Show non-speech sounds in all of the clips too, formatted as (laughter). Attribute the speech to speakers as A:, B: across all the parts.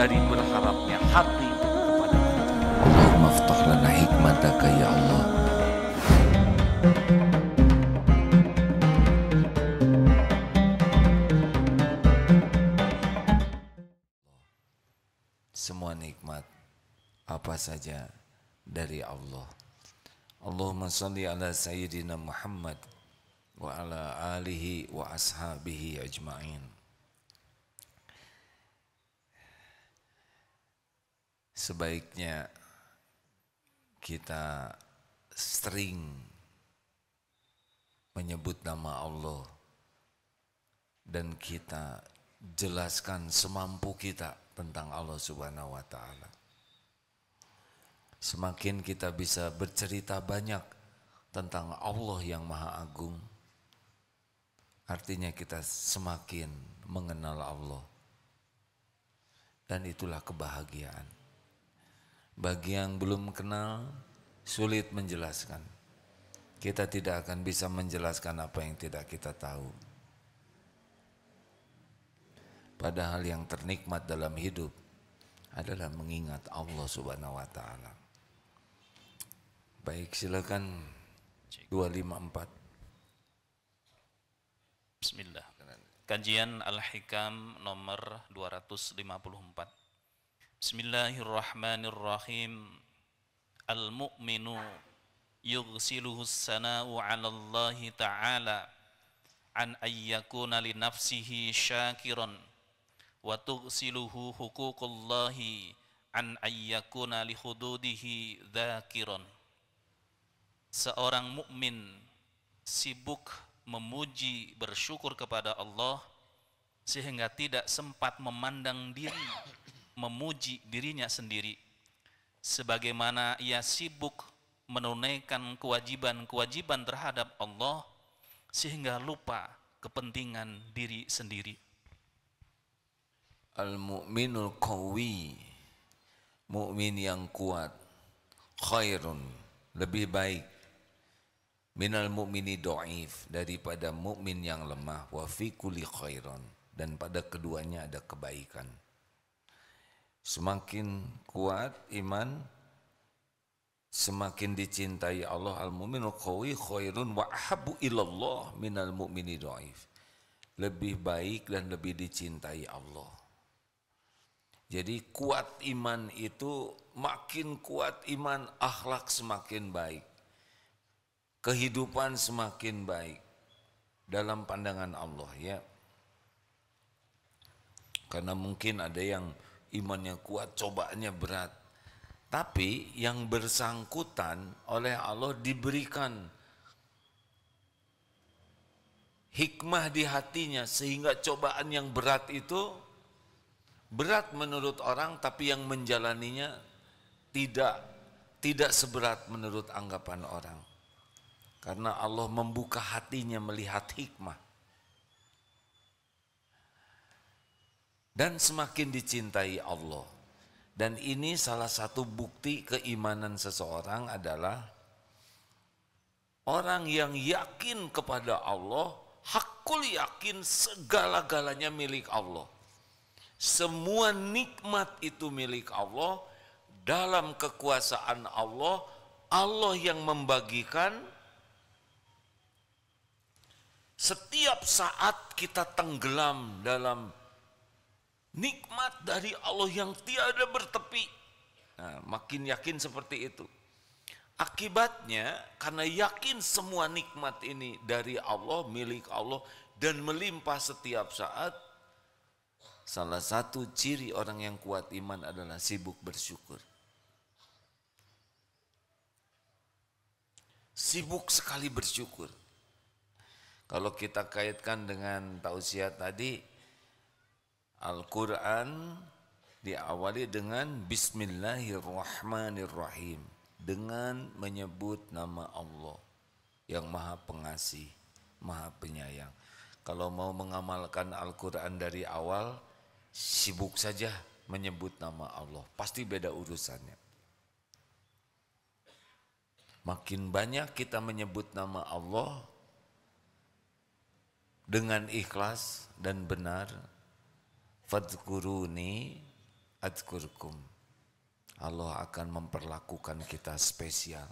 A: dari berharapnya hati kepada Allahumma aftah lana hikmataka ya Allah. Semua nikmat apa saja dari Allah. Allahumma salli ala Sayyidina Muhammad wa ala alihi wa ashabihi ajma'in. sebaiknya kita sering menyebut nama Allah dan kita jelaskan semampu kita tentang Allah Subhanahu wa taala. Semakin kita bisa bercerita banyak tentang Allah yang Maha Agung, artinya kita semakin mengenal Allah. Dan itulah kebahagiaan. Bagi yang belum kenal, sulit menjelaskan. Kita tidak akan bisa menjelaskan apa yang tidak kita tahu. Padahal yang ternikmat dalam hidup adalah mengingat Allah Subhanahu wa taala. Baik, silakan 254. Bismillah. Kajian Al-Hikam nomor 254. Bismillahirrahmanirrahim Al-mu'minu yughsiluhu sana'u 'ala Allah ta'ala an ayyakuna li nafsihi syakiran wa tughsiluhu huququllahi an ayyakuna li hududihi dhakiran. Seorang mukmin sibuk memuji bersyukur kepada Allah sehingga tidak sempat memandang diri memuji dirinya sendiri sebagaimana ia sibuk menunaikan kewajiban-kewajiban terhadap Allah sehingga lupa kepentingan diri sendiri. Al-mu'minul qawi mukmin yang kuat khairun lebih baik minal mu'mini do'if daripada mukmin yang lemah wa fi kulli khairun dan pada keduanya ada kebaikan. Semakin kuat iman, semakin dicintai Allah al muminul qawi khairun wa ahabu ilallah minal mu'mini do'if. Lebih baik dan lebih dicintai Allah. Jadi kuat iman itu makin kuat iman akhlak semakin baik. Kehidupan semakin baik dalam pandangan Allah ya. Karena mungkin ada yang imannya kuat, cobaannya berat. Tapi yang bersangkutan oleh Allah diberikan hikmah di hatinya sehingga cobaan yang berat itu berat menurut orang tapi yang menjalaninya tidak tidak seberat menurut anggapan orang. Karena Allah membuka hatinya melihat hikmah. dan semakin dicintai Allah. Dan ini salah satu bukti keimanan seseorang adalah orang yang yakin kepada Allah, hakul yakin segala-galanya milik Allah. Semua nikmat itu milik Allah, dalam kekuasaan Allah, Allah yang membagikan setiap saat kita tenggelam dalam nikmat dari Allah yang tiada bertepi. Nah, makin yakin seperti itu. Akibatnya karena yakin semua nikmat ini dari Allah, milik Allah dan melimpah setiap saat. Salah satu ciri orang yang kuat iman adalah sibuk bersyukur. Sibuk sekali bersyukur. Kalau kita kaitkan dengan tausiah tadi, Al-Quran diawali dengan Bismillahirrahmanirrahim dengan menyebut nama Allah yang maha pengasih, maha penyayang. Kalau mau mengamalkan Al-Quran dari awal, sibuk saja menyebut nama Allah. Pasti beda urusannya. Makin banyak kita menyebut nama Allah dengan ikhlas dan benar, Fadkuruni adkurkum. Allah akan memperlakukan kita spesial.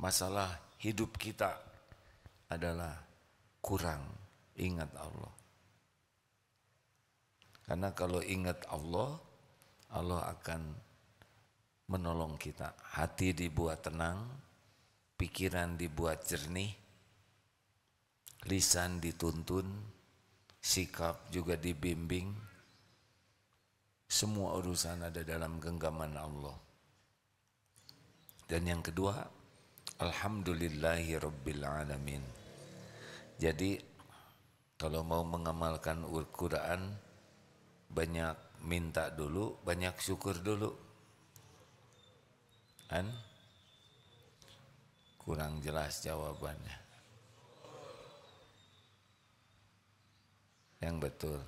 A: Masalah hidup kita adalah kurang ingat Allah. Karena kalau ingat Allah, Allah akan menolong kita. Hati dibuat tenang, pikiran dibuat jernih, lisan dituntun, sikap juga dibimbing. Semua urusan ada dalam genggaman Allah. Dan yang kedua, Alhamdulillahi Jadi kalau mau mengamalkan Al-Quran, banyak minta dulu, banyak syukur dulu. Kan? Kurang jelas jawabannya. yang betul.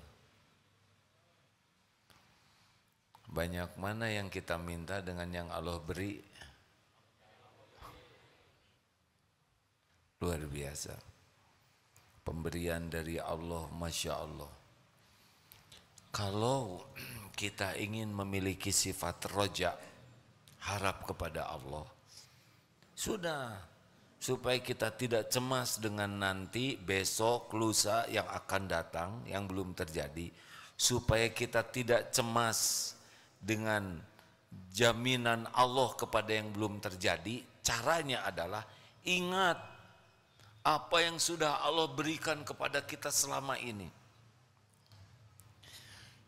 A: Banyak mana yang kita minta dengan yang Allah beri? Luar biasa. Pemberian dari Allah, Masya Allah. Kalau kita ingin memiliki sifat rojak, harap kepada Allah. Sudah supaya kita tidak cemas dengan nanti, besok, lusa yang akan datang, yang belum terjadi, supaya kita tidak cemas dengan jaminan Allah kepada yang belum terjadi. Caranya adalah ingat apa yang sudah Allah berikan kepada kita selama ini.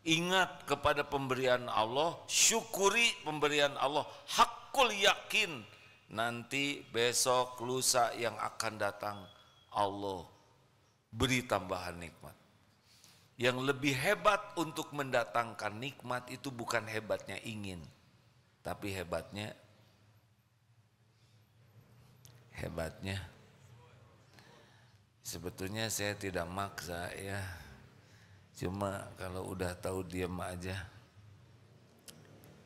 A: Ingat kepada pemberian Allah, syukuri pemberian Allah, hakul yakin nanti besok lusa yang akan datang Allah beri tambahan nikmat. Yang lebih hebat untuk mendatangkan nikmat itu bukan hebatnya ingin, tapi hebatnya hebatnya sebetulnya saya tidak maksa ya. Cuma kalau udah tahu diam aja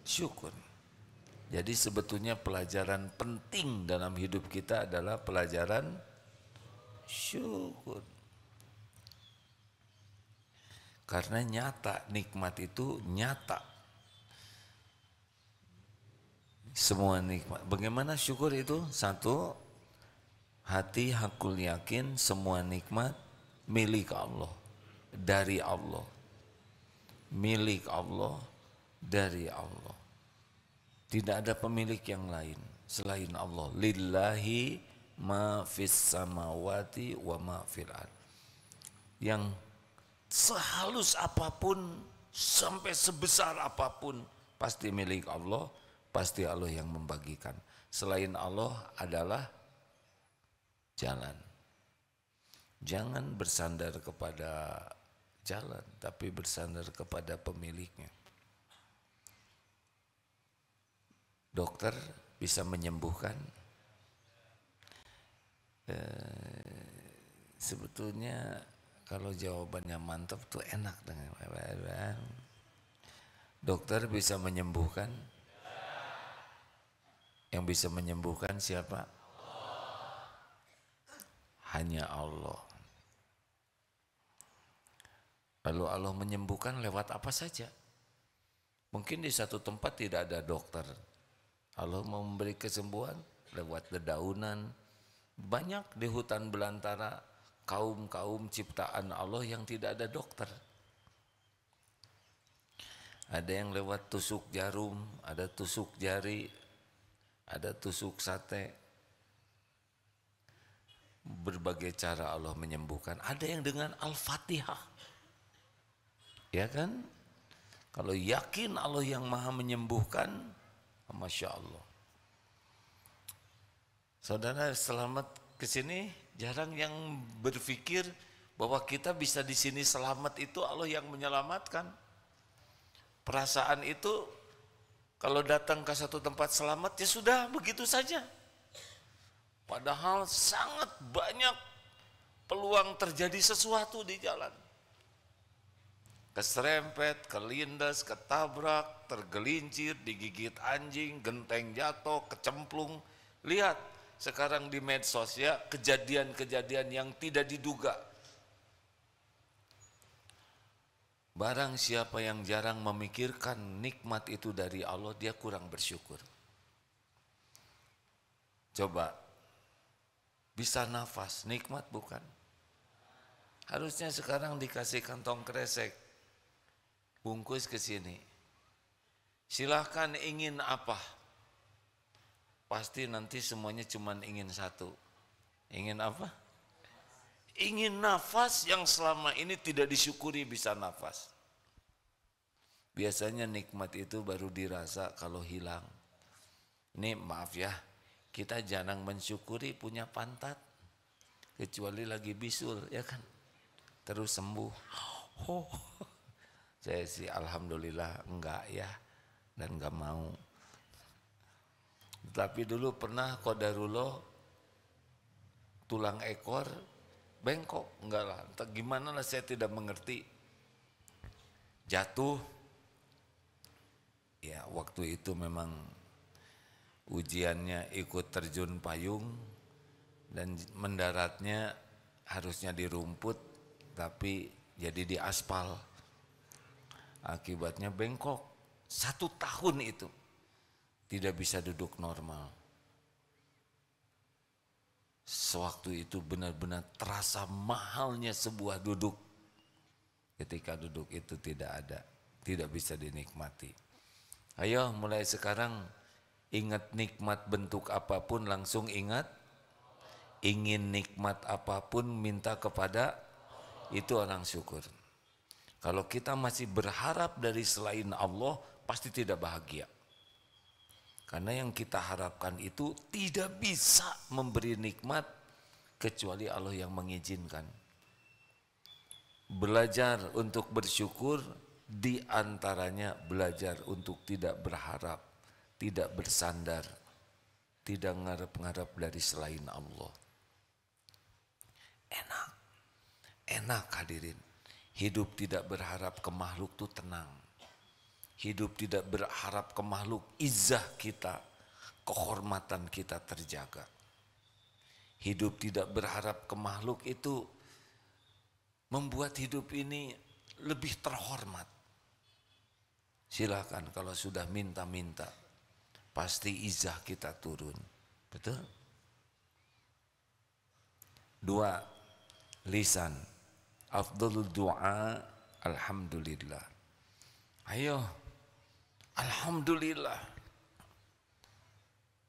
A: syukur. Jadi sebetulnya pelajaran penting dalam hidup kita adalah pelajaran syukur. Karena nyata, nikmat itu nyata. Semua nikmat. Bagaimana syukur itu? Satu, hati hakul yakin semua nikmat milik Allah. Dari Allah. Milik Allah, dari Allah. Tidak ada pemilik yang lain selain Allah. Lillahi ma fis samawati wa ma fil Yang sehalus apapun sampai sebesar apapun pasti milik Allah, pasti Allah yang membagikan. Selain Allah adalah jalan. Jangan bersandar kepada jalan, tapi bersandar kepada pemiliknya. dokter bisa menyembuhkan. E, sebetulnya kalau jawabannya mantap tuh enak dengan dokter bisa menyembuhkan. Yang bisa menyembuhkan siapa? Hanya Allah. Lalu Allah menyembuhkan lewat apa saja? Mungkin di satu tempat tidak ada dokter, Allah memberi kesembuhan lewat dedaunan. Banyak di hutan belantara kaum-kaum ciptaan Allah yang tidak ada dokter. Ada yang lewat tusuk jarum, ada tusuk jari, ada tusuk sate. Berbagai cara Allah menyembuhkan. Ada yang dengan Al-Fatihah. Ya kan? Kalau yakin Allah yang maha menyembuhkan, Masya Allah. Saudara selamat ke sini jarang yang berpikir bahwa kita bisa di sini selamat itu Allah yang menyelamatkan. Perasaan itu kalau datang ke satu tempat selamat ya sudah begitu saja. Padahal sangat banyak peluang terjadi sesuatu di jalan keserempet, kelindas, ketabrak, tergelincir, digigit anjing, genteng jatuh, kecemplung. Lihat sekarang di medsos ya kejadian-kejadian yang tidak diduga. Barang siapa yang jarang memikirkan nikmat itu dari Allah, dia kurang bersyukur. Coba, bisa nafas, nikmat bukan? Harusnya sekarang dikasih kantong kresek, bungkus ke sini. Silahkan ingin apa? Pasti nanti semuanya cuma ingin satu. Ingin apa? Ingin nafas yang selama ini tidak disyukuri bisa nafas. Biasanya nikmat itu baru dirasa kalau hilang. Ini maaf ya, kita jarang mensyukuri punya pantat. Kecuali lagi bisul, ya kan? Terus sembuh. Oh. Saya sih alhamdulillah enggak ya dan enggak mau. Tapi dulu pernah kodarulo tulang ekor bengkok enggak lah entah gimana lah saya tidak mengerti jatuh ya waktu itu memang ujiannya ikut terjun payung dan mendaratnya harusnya di rumput tapi jadi di aspal Akibatnya bengkok. Satu tahun itu. Tidak bisa duduk normal. Sewaktu itu benar-benar terasa mahalnya sebuah duduk. Ketika duduk itu tidak ada. Tidak bisa dinikmati. Ayo mulai sekarang ingat nikmat bentuk apapun langsung ingat ingin nikmat apapun minta kepada itu orang syukur. Kalau kita masih berharap dari selain Allah, pasti tidak bahagia. Karena yang kita harapkan itu tidak bisa memberi nikmat kecuali Allah yang mengizinkan. Belajar untuk bersyukur di antaranya belajar untuk tidak berharap, tidak bersandar, tidak ngarep-ngarep dari selain Allah. Enak. Enak hadirin Hidup tidak berharap ke makhluk itu tenang. Hidup tidak berharap ke makhluk, izah kita, kehormatan kita terjaga. Hidup tidak berharap ke makhluk itu membuat hidup ini lebih terhormat. Silakan kalau sudah minta-minta, pasti izah kita turun. Betul? Dua, lisan afdalul doa alhamdulillah. Ayo, alhamdulillah.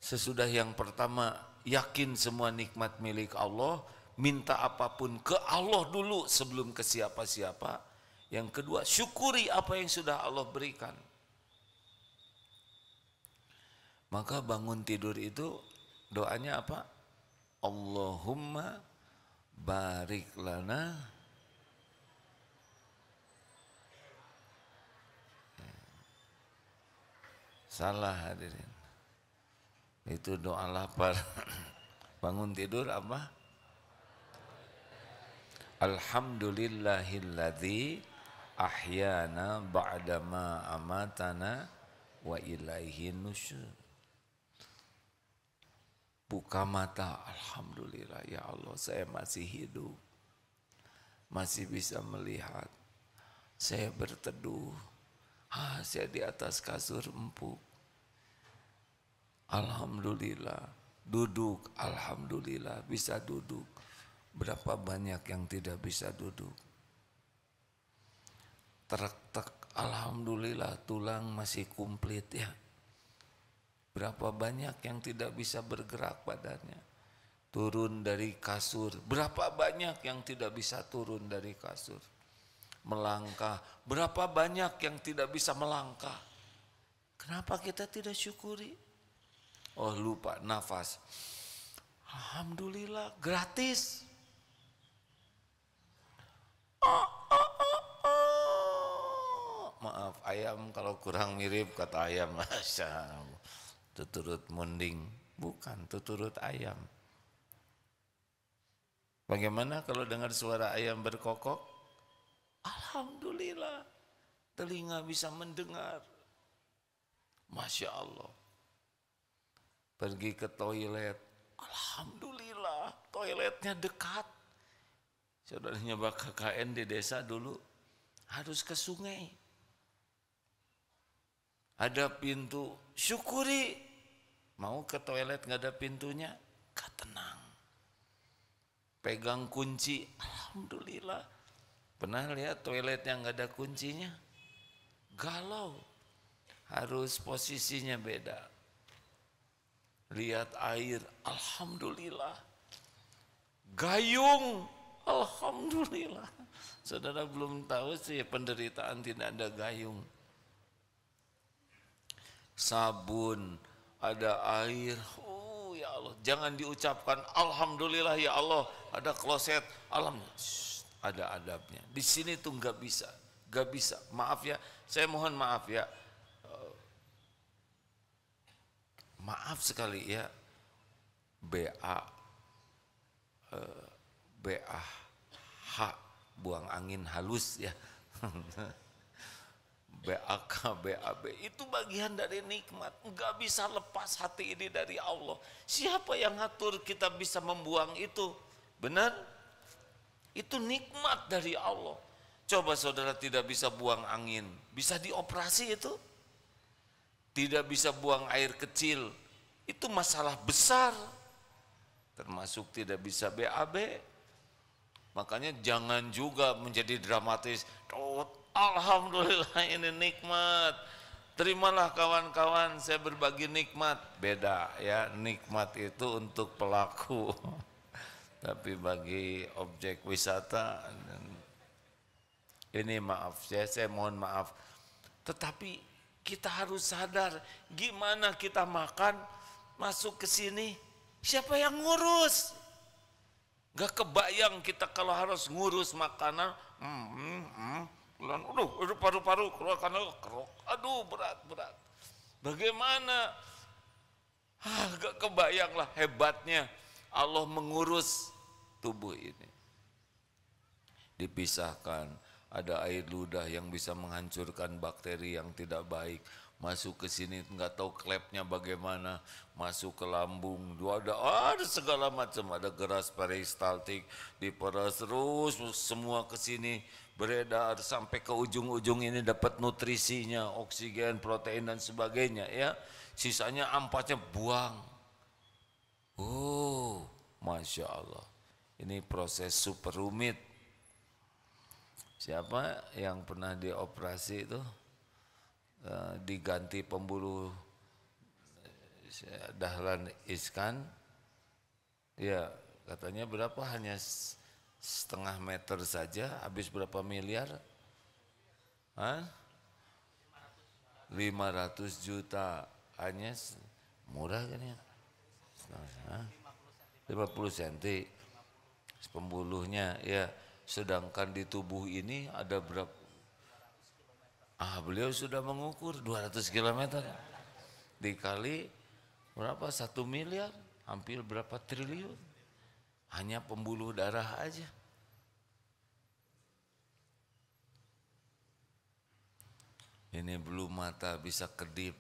A: Sesudah yang pertama yakin semua nikmat milik Allah, minta apapun ke Allah dulu sebelum ke siapa-siapa. Yang kedua, syukuri apa yang sudah Allah berikan. Maka bangun tidur itu doanya apa? Allahumma barik lana Salah hadirin. Itu doa lapar. (clears throat) Bangun tidur apa? Alhamdulillahilladzi ahyana ba'dama amatana wa ilaihi nusyur. Buka mata, Alhamdulillah ya Allah saya masih hidup. Masih bisa melihat. Saya berteduh Ah, saya di atas kasur empuk. Alhamdulillah. Duduk, alhamdulillah bisa duduk. Berapa banyak yang tidak bisa duduk? Terek-tek, alhamdulillah tulang masih komplit ya. Berapa banyak yang tidak bisa bergerak badannya? Turun dari kasur. Berapa banyak yang tidak bisa turun dari kasur? melangkah. Berapa banyak yang tidak bisa melangkah? Kenapa kita tidak syukuri? Oh lupa nafas. Alhamdulillah gratis. Oh, oh, oh, oh. Maaf ayam kalau kurang mirip kata ayam. (laughs) Masya Allah. Tuturut munding. Bukan tuturut ayam. Bagaimana kalau dengar suara ayam berkokok? Alhamdulillah. Telinga bisa mendengar. Masya Allah. Pergi ke toilet. Alhamdulillah toiletnya dekat. Saudara nyoba KKN di desa dulu harus ke sungai. Ada pintu, syukuri. Mau ke toilet nggak ada pintunya, ketenang. Pegang kunci, Alhamdulillah Pernah lihat toilet yang nggak ada kuncinya? Galau. Harus posisinya beda. Lihat air, alhamdulillah. Gayung, alhamdulillah. Saudara belum tahu sih penderitaan tidak ada gayung. Sabun, ada air. Oh ya Allah, jangan diucapkan alhamdulillah ya Allah, ada kloset. Alhamdulillah ada adabnya. Di sini tuh nggak bisa, nggak bisa. Maaf ya, saya mohon maaf ya. Eh, maaf sekali ya, BA, eh, BA, H, buang angin halus ya. (laughs) BAK, BAB itu bagian dari nikmat. nggak bisa lepas hati ini dari Allah. Siapa yang ngatur kita bisa membuang itu? Benar? Itu nikmat dari Allah. Coba saudara tidak bisa buang angin, bisa dioperasi itu? Tidak bisa buang air kecil, itu masalah besar. Termasuk tidak bisa BAB. Makanya jangan juga menjadi dramatis. Alhamdulillah ini nikmat. Terimalah kawan-kawan, saya berbagi nikmat. Beda ya, nikmat itu untuk pelaku. (laughs) tapi bagi objek wisata ini maaf saya, saya mohon maaf tetapi kita harus sadar gimana kita makan masuk ke sini siapa yang ngurus gak kebayang kita kalau harus ngurus makanan hmm, hmm, hmm. aduh paru-paru keluar karena kerok aduh berat berat bagaimana ah, gak kebayang lah hebatnya Allah mengurus tubuh ini. Dipisahkan, ada air ludah yang bisa menghancurkan bakteri yang tidak baik. Masuk ke sini nggak tahu klepnya bagaimana, masuk ke lambung, dua ada ada segala macam, ada geras peristaltik diperas terus semua ke sini beredar sampai ke ujung-ujung ini dapat nutrisinya, oksigen, protein dan sebagainya ya. Sisanya ampasnya buang. Oh, masya Allah. Ini proses super rumit. Siapa yang pernah dioperasi itu eh, diganti pembuluh eh, Dahlan Iskan? Ya, katanya berapa hanya setengah meter saja habis berapa miliar? Hah? 500 juta hanya murah kan ya? 50 cm pembuluhnya ya sedangkan di tubuh ini ada berapa ah beliau sudah mengukur 200 km dikali berapa satu miliar hampir berapa triliun hanya pembuluh darah aja ini belum mata bisa kedip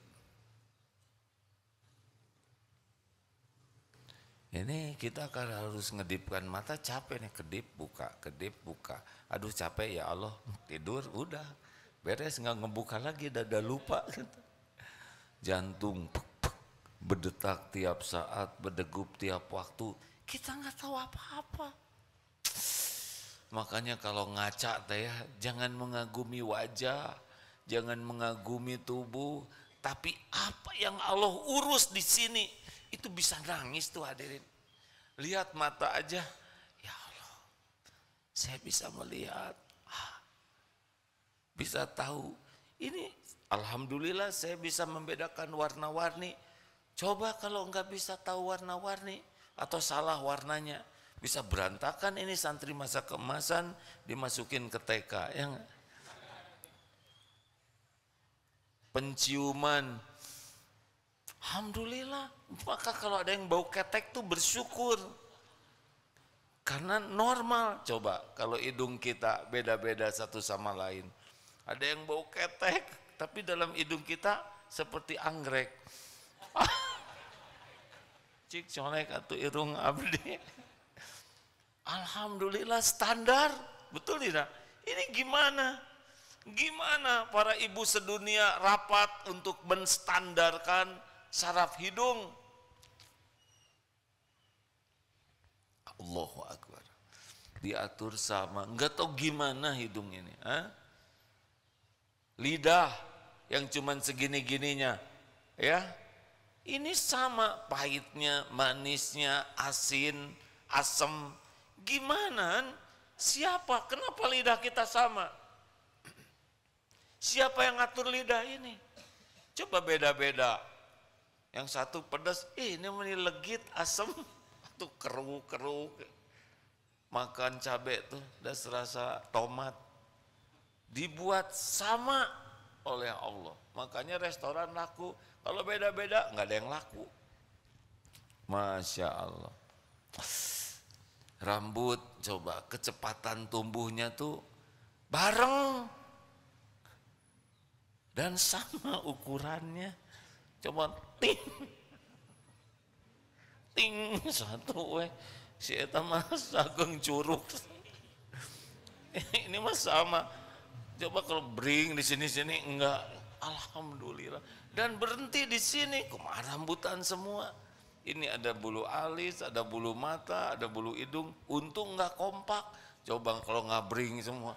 A: ini kita akan harus ngedipkan mata capek nih kedip buka kedip buka aduh capek ya Allah tidur udah beres nggak ngebuka lagi dada lupa (laughs) jantung puk, puk, berdetak tiap saat berdegup tiap waktu kita nggak tahu apa-apa makanya kalau ngaca teh ya jangan mengagumi wajah jangan mengagumi tubuh tapi apa yang Allah urus di sini itu bisa nangis tuh hadirin. Lihat mata aja, ya Allah, saya bisa melihat, ah, bisa tahu. Ini Alhamdulillah saya bisa membedakan warna-warni. Coba kalau nggak bisa tahu warna-warni atau salah warnanya, bisa berantakan ini santri masa kemasan dimasukin ke TK. Yang penciuman Alhamdulillah. Maka kalau ada yang bau ketek tuh bersyukur. Karena normal. Coba kalau hidung kita beda-beda satu sama lain. Ada yang bau ketek, tapi dalam hidung kita seperti anggrek. (laughs) Cik colek atau irung abdi. Alhamdulillah standar. Betul tidak? Ini gimana? Gimana para ibu sedunia rapat untuk menstandarkan saraf hidung. Allahu Akbar. Diatur sama, nggak tahu gimana hidung ini. Ha? Lidah yang cuman segini-gininya, ya. Ini sama pahitnya, manisnya, asin, asam. Gimana? Siapa? Kenapa lidah kita sama? Siapa yang ngatur lidah ini? Coba beda-beda yang satu pedas, eh, ini meni legit, asem, (laughs) tuh keruh-keruh, Makan cabai tuh, dan serasa tomat. Dibuat sama oleh Allah. Makanya restoran laku. Kalau beda-beda nggak ada yang laku. Masya Allah. Rambut coba kecepatan tumbuhnya tuh bareng dan sama ukurannya coba ting ting satu weh si eta mah sageung curug ini mah sama coba kalau bring di sini sini enggak alhamdulillah dan berhenti di sini kumaha rambutan semua ini ada bulu alis ada bulu mata ada bulu hidung untung enggak kompak coba kalau enggak bring semua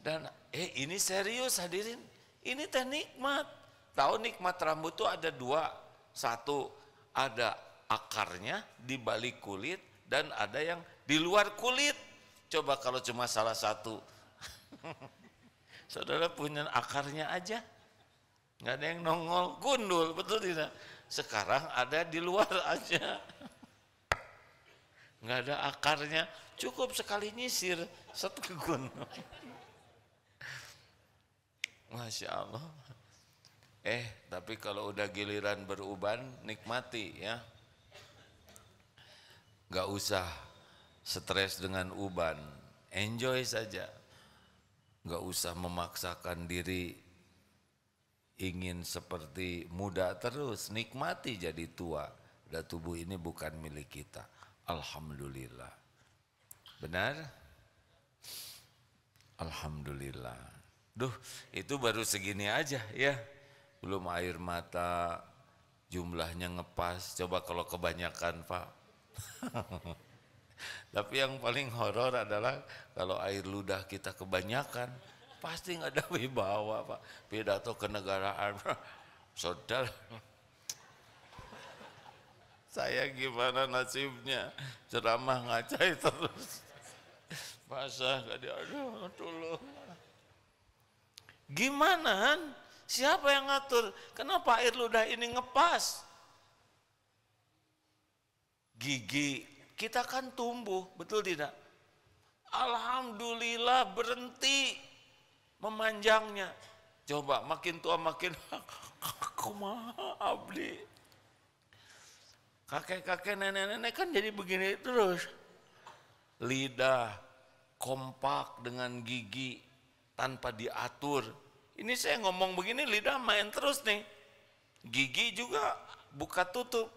A: dan eh ini serius hadirin ini teh nikmat. Tahu nikmat rambut tuh ada dua. Satu ada akarnya di balik kulit dan ada yang di luar kulit. Coba kalau cuma salah satu. (laughs) Saudara punya akarnya aja. Nggak ada yang nongol, gundul, betul tidak? Sekarang ada di luar (laughs) aja. Nggak ada akarnya, cukup sekali nyisir, satu ke gunung. Masya Allah. Eh, tapi kalau udah giliran beruban, nikmati ya. Gak usah stres dengan uban, enjoy saja. Gak usah memaksakan diri ingin seperti muda terus, nikmati jadi tua. Dan tubuh ini bukan milik kita. Alhamdulillah. Benar? Alhamdulillah. Duh, itu baru segini aja ya. Belum air mata, jumlahnya ngepas. Coba kalau kebanyakan, Pak. (laughs) Tapi yang paling horor adalah kalau air ludah kita kebanyakan, pasti nggak ada wibawa, Pak. Pidato kenegaraan, saudara. Saya gimana nasibnya? Ceramah ngacai terus. masa gak diadu, tolong. Gimana? Siapa yang ngatur? Kenapa air ludah ini ngepas? Gigi kita kan tumbuh, betul tidak? Alhamdulillah berhenti memanjangnya. Coba makin tua makin aku (laughs) abdi. Kakek-kakek nenek-nenek kan jadi begini terus. Lidah kompak dengan gigi tanpa diatur. Ini saya ngomong begini lidah main terus nih. Gigi juga buka tutup.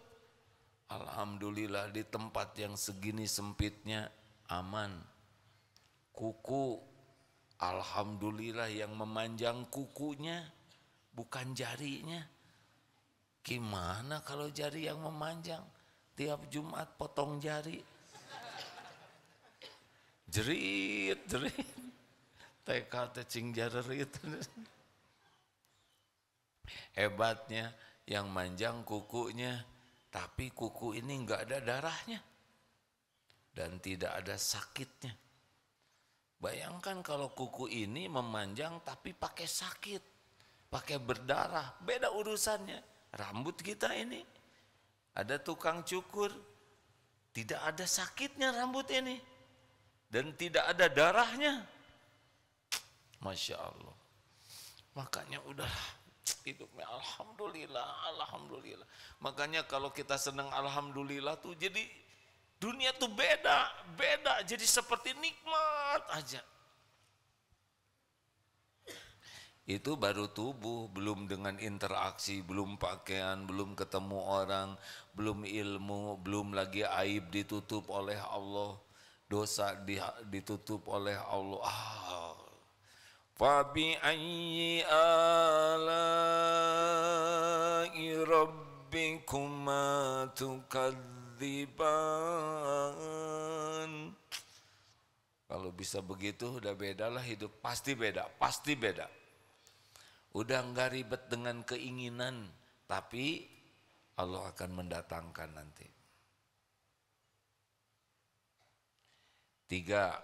A: Alhamdulillah di tempat yang segini sempitnya aman. Kuku alhamdulillah yang memanjang kukunya bukan jarinya. Gimana kalau jari yang memanjang? Tiap Jumat potong jari. Jerit, jerit. TK tecing jarer itu. Hebatnya yang manjang kukunya, tapi kuku ini enggak ada darahnya dan tidak ada sakitnya. Bayangkan kalau kuku ini memanjang tapi pakai sakit, pakai berdarah, beda urusannya. Rambut kita ini ada tukang cukur, tidak ada sakitnya rambut ini dan tidak ada darahnya Masya Allah. Makanya udah hidupnya Alhamdulillah, Alhamdulillah. Makanya kalau kita senang Alhamdulillah tuh jadi dunia tuh beda, beda. Jadi seperti nikmat aja. Itu baru tubuh, belum dengan interaksi, belum pakaian, belum ketemu orang, belum ilmu, belum lagi aib ditutup oleh Allah, dosa ditutup oleh Allah. Ah, فبأي آلاء ربكما تكذبان Kalau bisa begitu udah bedalah hidup pasti beda, pasti beda. Udah nggak ribet dengan keinginan, tapi Allah akan mendatangkan nanti. Tiga,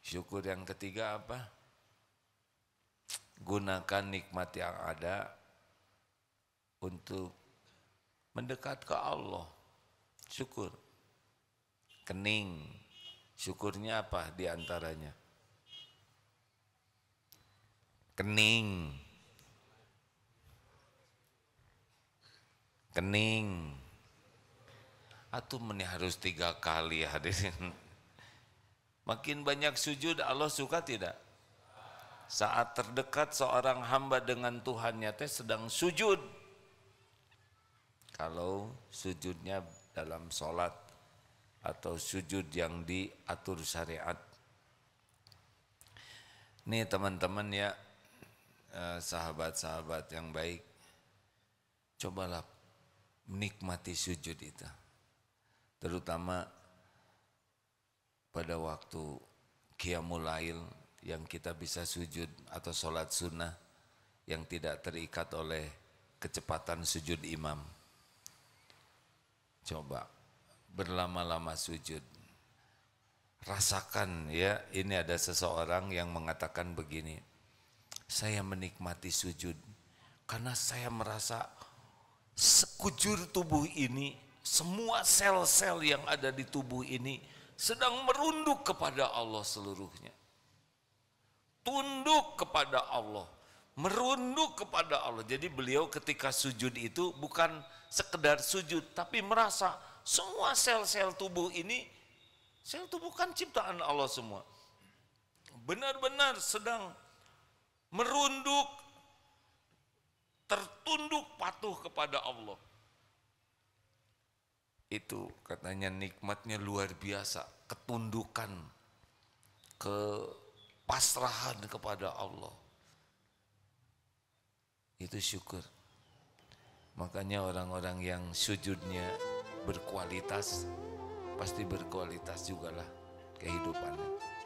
A: syukur yang ketiga apa? gunakan nikmat yang ada untuk mendekat ke Allah. Syukur. Kening. Syukurnya apa diantaranya? Kening. Kening. Atau meni harus tiga kali hadirin. (laughs) Makin banyak sujud Allah suka tidak? saat terdekat seorang hamba dengan Tuhannya teh sedang sujud kalau sujudnya dalam sholat atau sujud yang diatur syariat ini teman-teman ya eh, sahabat-sahabat yang baik cobalah menikmati sujud itu terutama pada waktu Qiyamul yang kita bisa sujud atau sholat sunnah yang tidak terikat oleh kecepatan sujud imam. Coba berlama-lama sujud. Rasakan ya, ini ada seseorang yang mengatakan begini, saya menikmati sujud karena saya merasa sekujur tubuh ini, semua sel-sel yang ada di tubuh ini sedang merunduk kepada Allah seluruhnya tunduk kepada Allah, merunduk kepada Allah. Jadi beliau ketika sujud itu bukan sekedar sujud, tapi merasa semua sel-sel tubuh ini, sel tubuh kan ciptaan Allah semua. Benar-benar sedang merunduk, tertunduk patuh kepada Allah. Itu katanya nikmatnya luar biasa, ketundukan, ke pasrahan kepada Allah. Itu syukur. Makanya orang-orang yang sujudnya berkualitas, pasti berkualitas juga lah kehidupannya.